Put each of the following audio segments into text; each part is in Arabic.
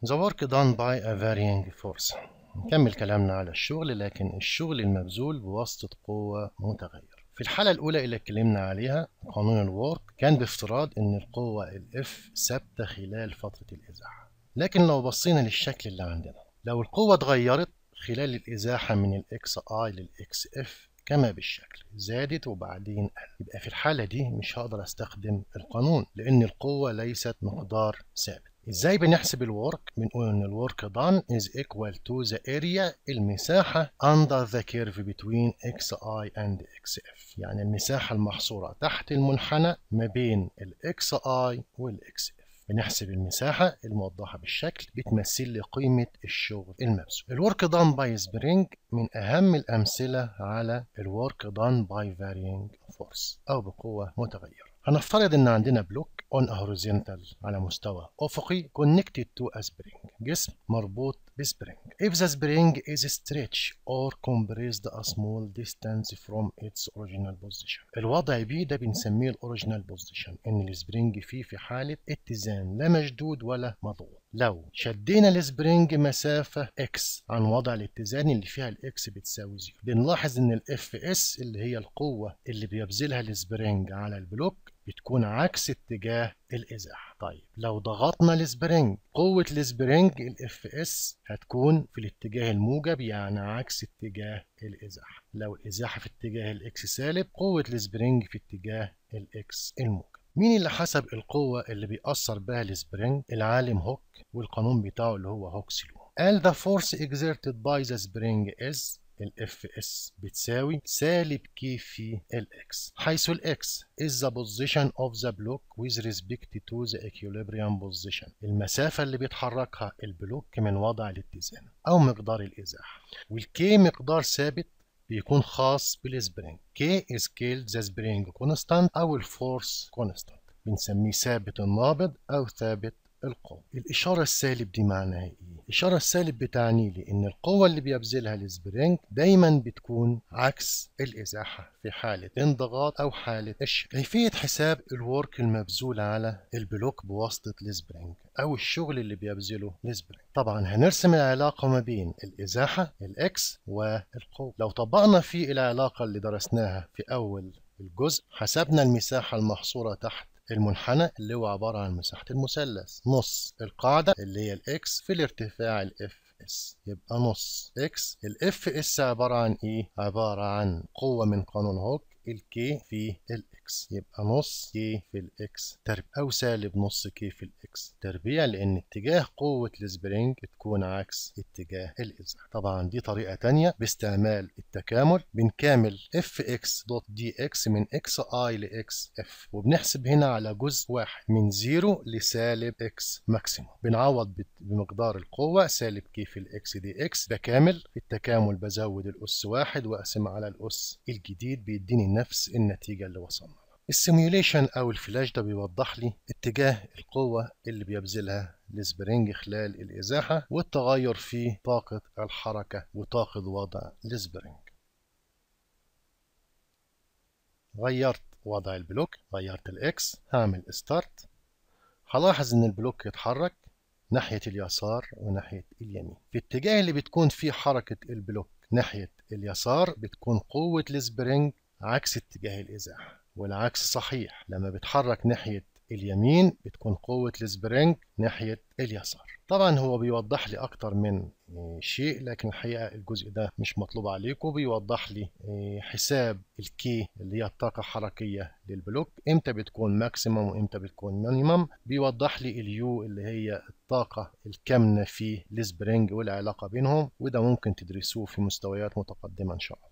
The work done by a varying force نكمل كلامنا على الشغل لكن الشغل المبذول بواسطة قوة متغير في الحالة الأولى اللي اتكلمنا عليها قانون الورك كان بافتراض إن القوة الإف ثابتة خلال فترة الإزاحة لكن لو بصينا للشكل اللي عندنا لو القوة اتغيرت خلال الإزاحة من الإكس آي للإكس إف كما بالشكل زادت وبعدين قل يبقى في الحالة دي مش هقدر أستخدم القانون لأن القوة ليست مقدار ثابت ازاي بنحسب الورك بنقول ان الورك دان از ايكوال تو ذا اريا المساحة اندر ذا كيرف بتوين اكس اي اند اكس اف يعني المساحة المحصورة تحت المنحنى ما بين الاكس اي والاكس اف بنحسب المساحة الموضحة بالشكل بتمثل لي قيمة الشغل المبذول. الورك دان باي سبرينج من أهم الأمثلة على الورك دان باي فارينج فورس أو بقوة متغيرة. هنفترض ان عندنا بلوك اون هوريزونتال على مستوى افقي كونكتد تو ا spring جسم مربوط بسبرينج اف ذا سبرينج از ستريتش اور كومبريسد ا سمول ديستانس فروم اتس اوريجينال بوزيشن الوضع بي ده بنسميه الاوريجينال بوزيشن ان السبرينج فيه في حاله اتزان لا مشدود ولا مضغوط لو شدينا السبرينج مسافة x عن وضع الاتزان اللي فيها الاكس بتساوي زيرو بنلاحظ ان الاف اس اللي هي القوة اللي بيبذلها السبرينج على البلوك بتكون عكس اتجاه الازاحه طيب لو ضغطنا السبرينج قوه السبرينج الاف اس هتكون في الاتجاه الموجب يعني عكس اتجاه الازاحه لو الازاحه في اتجاه الاكس سالب قوه السبرينج في اتجاه الاكس الموجب مين اللي حسب القوة اللي بيأثر بها السبرينج؟ العالم هوك والقانون بتاعه اللي هو هوكس لو. قال the force exerted by the spring is الـ اس بتساوي سالب كي في x حيث x is the position of the block with respect to the equilibrium position المسافة اللي بيتحركها البلوك من وضع الاتزان أو مقدار الإزاحة والكي مقدار ثابت بيكون خاص بالسبرينج K is called the spring constant أو الفورس constant بنسميه ثابت النابض أو ثابت القوة الإشارة السالب دي معناها إيه؟ الإشارة السالب بتعني لي إن القوة اللي بيبذلها السبرينج دايما بتكون عكس الإزاحة في حالة انضغاط أو حالة إش كيفية حساب الورك المبذول على البلوك بواسطة السبرينج أو الشغل اللي بيبذله السبرينج. طبعا هنرسم العلاقة ما بين الإزاحة الإكس والقوة. لو طبقنا في العلاقة اللي درسناها في أول الجزء حسبنا المساحة المحصورة تحت المنحنى اللي هو عبارة عن مساحة المثلث نص القاعدة اللي هي الاكس في الارتفاع الاف اس يبقى نص اكس الاف اس عبارة عن ايه؟ عبارة عن قوة من قانون هوك الكي في الاكس يبقى نص كي في الاكس تربيع او سالب نص كي في الاكس تربيع لان اتجاه قوة السبرينج تكون عكس اتجاه الازاح طبعا دي طريقة تانية باستعمال التكامل بنكامل اف اكس دوت دي اكس من اكس اي لاكس اف وبنحسب هنا على جزء واحد من زيرو لسالب اكس ماكسيموم بنعوض بمقدار القوة سالب كي في الاكس دي اكس بكامل في التكامل بزود الاس واحد واقسم على الاس الجديد بيديني نفس النتيجة اللي وصلنا لها السيميوليشن أو الفلاش ده بيوضح لي اتجاه القوة اللي بيبذلها السبرينج خلال الإزاحة والتغير في طاقة الحركة وطاقة وضع السبرينج غيرت وضع البلوك غيرت الاكس هعمل ستارت هلاحظ ان البلوك يتحرك ناحية اليسار وناحية اليمين في الاتجاه اللي بتكون فيه حركة البلوك ناحية اليسار بتكون قوة السبرينج عكس اتجاه الازاحه والعكس صحيح لما بتحرك ناحيه اليمين بتكون قوه السبرينج ناحيه اليسار طبعا هو بيوضح لي اكتر من آه، شيء لكن الحقيقه الجزء ده مش مطلوب عليكم بيوضح لي آه، حساب الكي اللي هي الطاقه الحركيه للبلوك امتى بتكون ماكسيمم وامتى بتكون مينيمم بيوضح لي اليو اللي هي الطاقه الكامنه في السبرينج والعلاقه بينهم وده ممكن تدرسوه في مستويات متقدمه ان شاء الله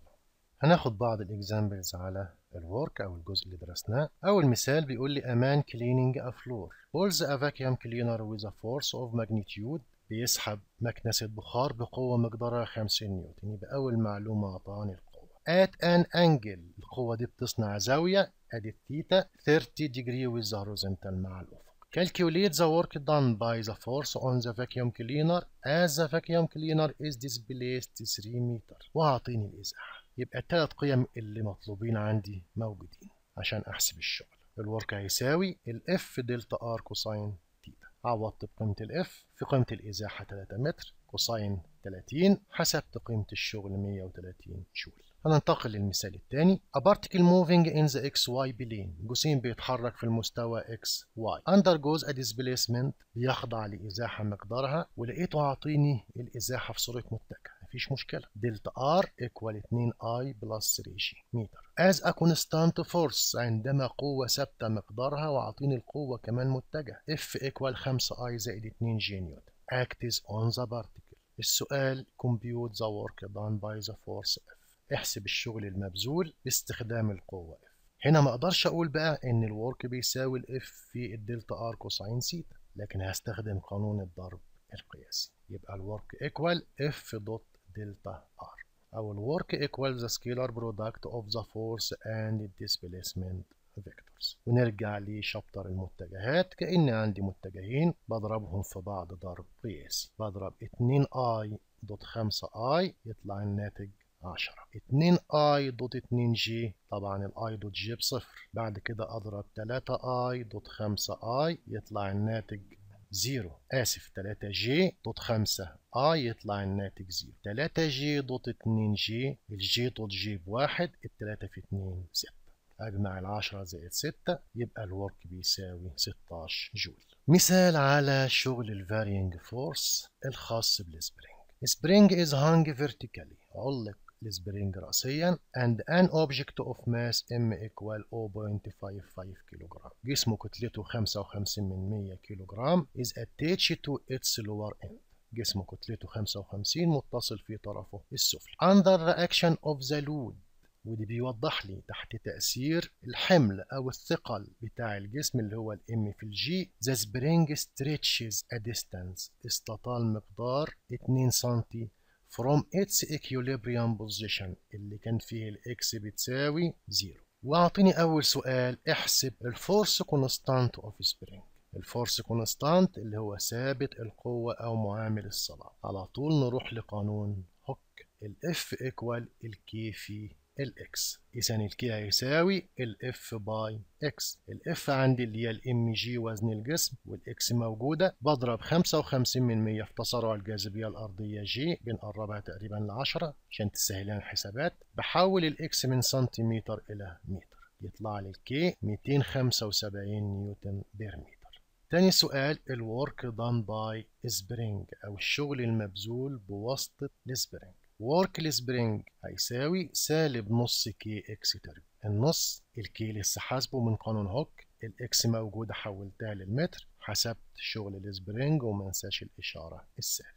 هناخد بعض الاكزامبلز على الورك او الجزء اللي درسناه اول مثال بيقول لي امان كليننج ا فلور pulls a vacuum cleaner with a force of magnitude بيسحب مكنسة بخار بقوة مقدارها 50 نيوتن يبقى أول معلومة أعطاني القوة at an angle القوة دي بتصنع زاوية أدي الثيتا 30 degree with the horizontal مع الأفق calculate the work done by the force on the vacuum cleaner as the vacuum cleaner is displaced 3 متر وهعطيني الإزاحة يبقى الثلاث قيم اللي مطلوبين عندي موجودين عشان احسب الشغل الورك هيساوي الاف دلتا ار كوساين تيتا عوضت بقيمه الاف في قيمه الازاحه 3 متر كوساين 30 حسبت قيمه الشغل 130 جول هننتقل للمثال الثاني A particle moving in the XY plane جسيم بيتحرك في المستوى XY undergoes a displacement بيخضع لإزاحة مقدارها ولقيته عاطيني الإزاحة في صورة متجه مفيش مشكله دلتا ار ايكوال 2 اي بلس ريشي متر از ا كونستانت فورس عندما قوه ثابته مقدارها واعطيني القوه كمان متجه اف ايكوال 5 اي زائد 2 جي نيوتن اكتز اون ذا بارتيكل السؤال compute the work done by the force F احسب الشغل المبذول باستخدام القوة F هنا ما اقدرش اقول بقى ان الورك بيساوي الاف في الدلتا ار كوساين سيتا لكن هستخدم قانون الضرب القياسي يبقى الورك ايكوال اف دوت delta r او work ايكوال the scalar product of the force and displacement vectors ونرجع لشابتر المتجهات كأن عندي متجهين بضربهم في بعض ضرب قياسي بضرب 2 i دوت 5 i يطلع الناتج 10 2 i دوت 2 j طبعا الاي دوت j بصفر بعد كده اضرب 3 i دوت 5 i يطلع الناتج 0 اسف 3 جي ضد 5 اي يطلع الناتج 0 3 جي ضد 2 جي الجي ضد جي بواحد 3 في 2 6 اجمع ال 10 زائد 6 يبقى الورك بيساوي 16 جول مثال على شغل الفارينج فورس الخاص بالسبرينج سبرينج از هانج فيرتيكالي علق السبرينج رأسيا and an object of mass m equal 0.55 جرام جسم كتلته 55 من 100 كيلوغرام is attached to its lower end جسم كتلته 55 متصل في طرفه السفلي under the action of the load ودي بيوضح لي تحت تأثير الحمل أو الثقل بتاع الجسم اللي هو الام في الجي the spring stretches a distance استطال مقدار 2 سنتي from its equilibrium position اللي كان فيه الاكس بتساوي زيرو واعطيني اول سؤال احسب الفورس كونستانت اوف سبرينج الفورس كونستانت اللي هو ثابت القوة او معامل الصلاة على طول نروح لقانون هوك الاف ايكوال الكي في الإكس يساوي كده يساوي الإف باي إكس الإف عندي اللي هي الإم جي وزن الجسم والإكس موجودة بضرب 55 من 100 في تسارع الجاذبية الأرضية جي بنقربها تقريبا ل 10 عشان تسهل لنا الحسابات بحول الإكس من سنتيمتر إلى متر يطلع لي الكي 275 نيوتن برمي تاني سؤال الورك دان باي سبرينج أو الشغل المبذول بواسطة السبرينج ورك السبرينج هيساوي سالب نص كي اكس تربيع النص الكي لسه حاسبه من قانون هوك الاكس موجوده حولتها للمتر حسبت شغل السبرينج وما انساش الاشاره السالب